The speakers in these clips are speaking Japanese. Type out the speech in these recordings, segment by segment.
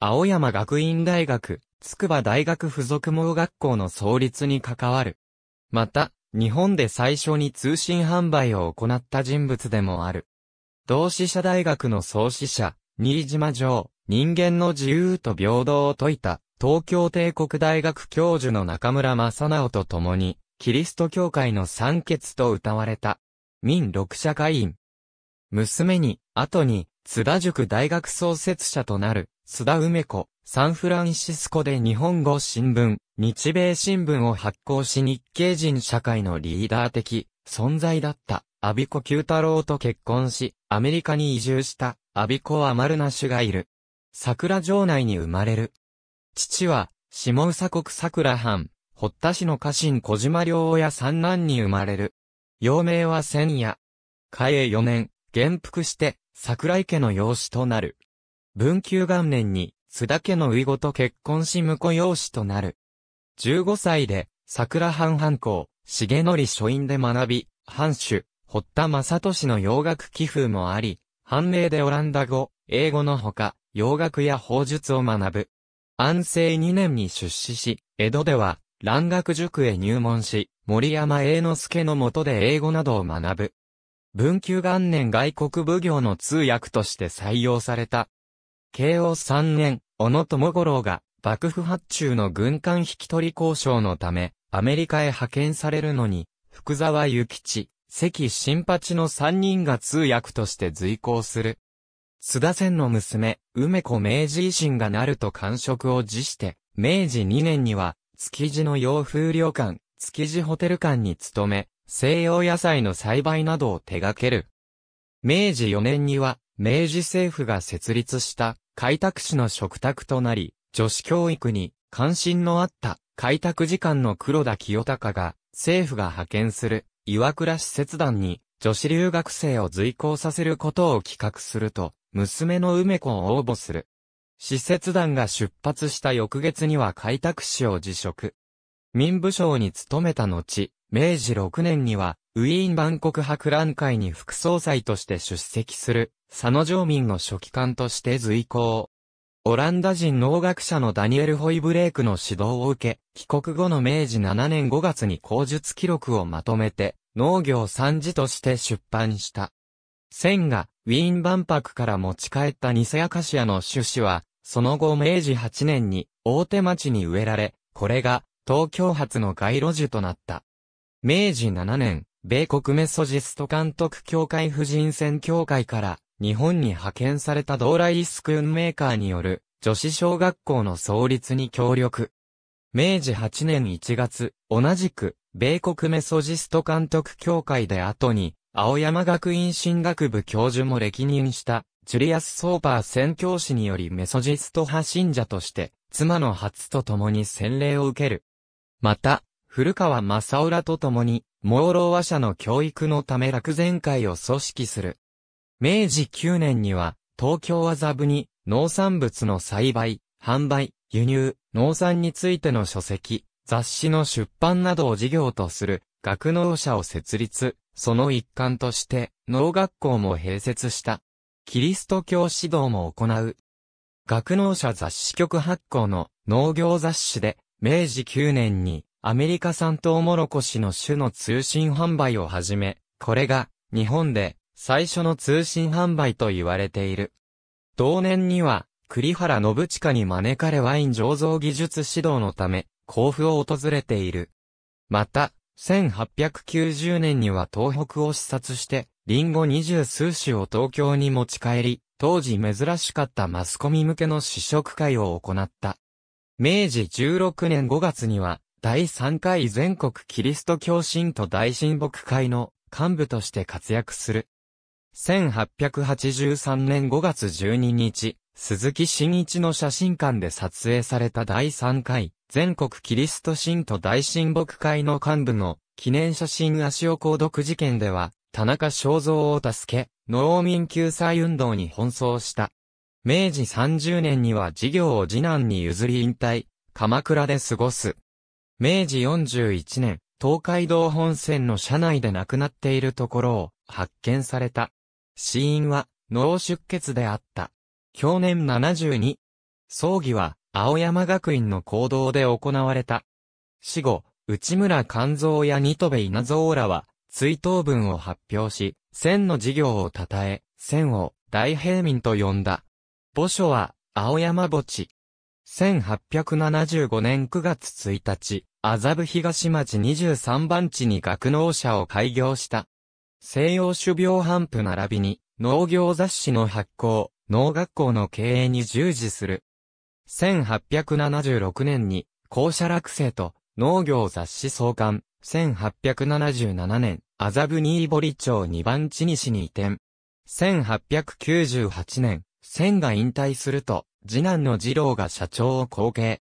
青山学院大学、筑波大学附属盲学校の創立に関わる。また、日本で最初に通信販売を行った人物でもある。同志社大学の創始者、新島城、人間の自由と平等を説いた、東京帝国大学教授の中村正直と共に、キリスト教会の三欠と歌われた、民六社会員。娘に、後に、津田塾大学創設者となる、津田梅子、サンフランシスコで日本語新聞、日米新聞を発行し日系人社会のリーダー的存在だった、アビコ・九太郎と結婚し、アメリカに移住した、アビコ・は丸な種がいる。桜城内に生まれる。父は、下宇佐国桜藩、堀田市の家臣小島良親三男に生まれる。幼名は千夜。嘉永四年、元服して、桜井家の養子となる。文久元年に、津田家の遺言と結婚し婿養子となる。15歳で、桜藩藩校、重則書院で学び、藩主、堀田正俊の洋楽寄付もあり、藩名でオランダ語、英語のほか、洋楽や法術を学ぶ。安政2年に出資し、江戸では、蘭学塾へ入門し、森山栄之助の下で英語などを学ぶ。文久元年外国奉行の通訳として採用された。慶応3年、小野智五郎が、幕府発注の軍艦引き取り交渉のため、アメリカへ派遣されるのに、福沢諭吉、関新八の3人が通訳として随行する。津田仙の娘、梅子明治維新がなると官職を辞して、明治2年には、築地の洋風旅館、築地ホテル館に勤め、西洋野菜の栽培などを手掛ける。明治4年には、明治政府が設立した開拓士の食卓となり、女子教育に関心のあった開拓時間の黒田清隆が政府が派遣する岩倉施設団に女子留学生を随行させることを企画すると、娘の梅子を応募する。施設団が出発した翌月には開拓士を辞職。民部省に勤めた後、明治6年には、ウィーン万国博覧会に副総裁として出席する、佐野常民の書記官として随行。オランダ人農学者のダニエル・ホイブレイクの指導を受け、帰国後の明治7年5月に口述記録をまとめて、農業参事として出版した。線が、ウィーン万博から持ち帰ったニセアカシアの種子は、その後明治8年に、大手町に植えられ、これが、東京発の街路樹となった。明治7年、米国メソジスト監督協会婦人選協会から日本に派遣されたドーライスクーンメーカーによる女子小学校の創立に協力。明治8年1月、同じく米国メソジスト監督協会で後に青山学院進学部教授も歴任したジュリアス・ソーパー宣教師によりメソジスト派信者として妻の初と共に洗礼を受ける。また、古川正浦と共に、盲老和社の教育のため落前会を組織する。明治9年には、東京麻布に、農産物の栽培、販売、輸入、農産についての書籍、雑誌の出版などを事業とする、学農社を設立、その一環として、農学校も併設した。キリスト教指導も行う。学農者雑誌局発行の農業雑誌で、明治9年にアメリカ産トウモロコシの種の通信販売を始め、これが日本で最初の通信販売と言われている。同年には栗原信近に招かれワイン醸造技術指導のため、甲府を訪れている。また、1890年には東北を視察して、リンゴ二十数種を東京に持ち帰り、当時珍しかったマスコミ向けの試食会を行った。明治16年5月には、第3回全国キリスト教信徒大親睦会の幹部として活躍する。1883年5月12日、鈴木新一の写真館で撮影された第3回全国キリスト信徒大親睦会の幹部の記念写真足尾鉱読事件では、田中正造を助け、農民救済運動に奔走した。明治30年には事業を次男に譲り引退、鎌倉で過ごす。明治41年、東海道本線の車内で亡くなっているところを発見された。死因は脳出血であった。去年72。葬儀は青山学院の行動で行われた。死後、内村勘蔵や二戸部稲造らは追悼文を発表し、千の事業を称え、千を大平民と呼んだ。墓所は、青山墓地。1875年9月1日、麻布東町23番地に学農者を開業した。西洋種苗販布並びに、農業雑誌の発行、農学校の経営に従事する。1876年に、校舎落成と、農業雑誌創刊。1877年、麻布新堀町2番地西に移転。1898年、千が引退すると、次男の二郎が社長を後継。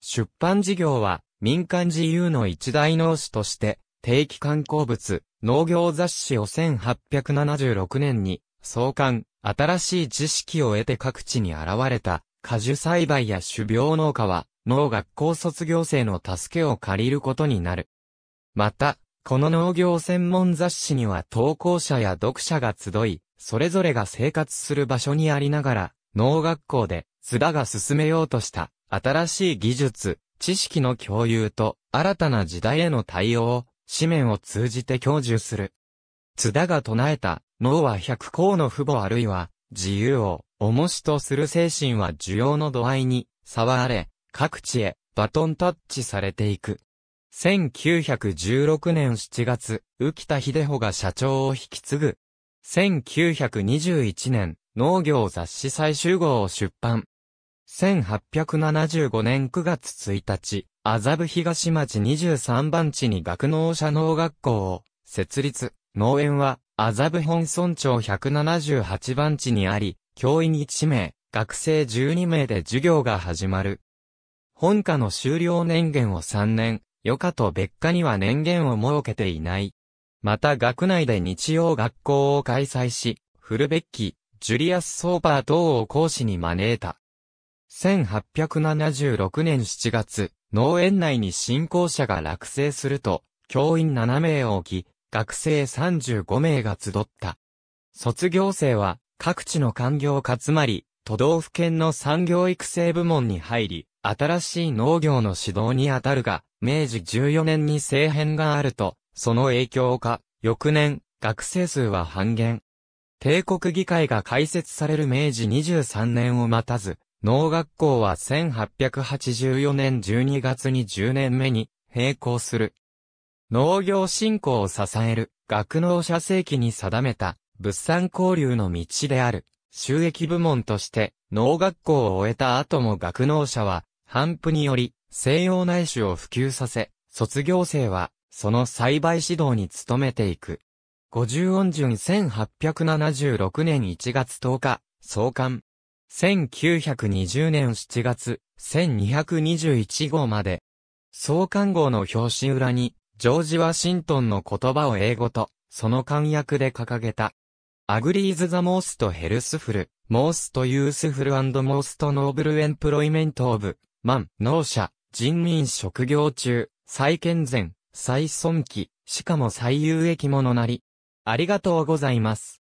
出版事業は、民間自由の一大農師として、定期刊行物、農業雑誌を1876年に、創刊、新しい知識を得て各地に現れた、果樹栽培や種苗農家は、農学校卒業生の助けを借りることになる。また、この農業専門雑誌には投稿者や読者が集い、それぞれが生活する場所にありながら、農学校で、津田が進めようとした、新しい技術、知識の共有と、新たな時代への対応を、紙面を通じて享受する。津田が唱えた、脳は百項の父母あるいは、自由を、重しとする精神は需要の度合いに、触れ、各地へ、バトンタッチされていく。1916年7月、浮田秀穂が社長を引き継ぐ1921年、農業雑誌最終号を出版。1875年9月1日、麻布東町23番地に学農者農学校を設立。農園は、麻布本村町178番地にあり、教員1名、学生12名で授業が始まる。本科の修了年限を3年、余科と別科には年限を設けていない。また学内で日曜学校を開催し、フルベッキ、ジュリアス・ソーパー等を講師に招いた。1876年7月、農園内に新校者が落成すると、教員7名を置き、学生35名が集った。卒業生は、各地の官業かつまり、都道府県の産業育成部門に入り、新しい農業の指導にあたるが、明治14年に政変があると、その影響か、翌年、学生数は半減。帝国議会が開設される明治23年を待たず、農学校は1884年12月に10年目に並行する。農業振興を支える学農者正規に定めた物産交流の道である収益部門として農学校を終えた後も学農者は反布により西洋内種を普及させ、卒業生はその栽培指導に努めていく。50音順1876年1月10日、創刊。1920年7月、1221号まで。創刊号の表紙裏に、ジョージ・ワシントンの言葉を英語と、その漢訳で掲げた。アグリーズ・ザ・モースト・ヘルスフル、モースト・ユースフル・アンド・モースト・ノーブル・エンプロイメント・オブ、マン、農者、人民職業中、再健全、最損期、しかも最有益者なり。ありがとうございます。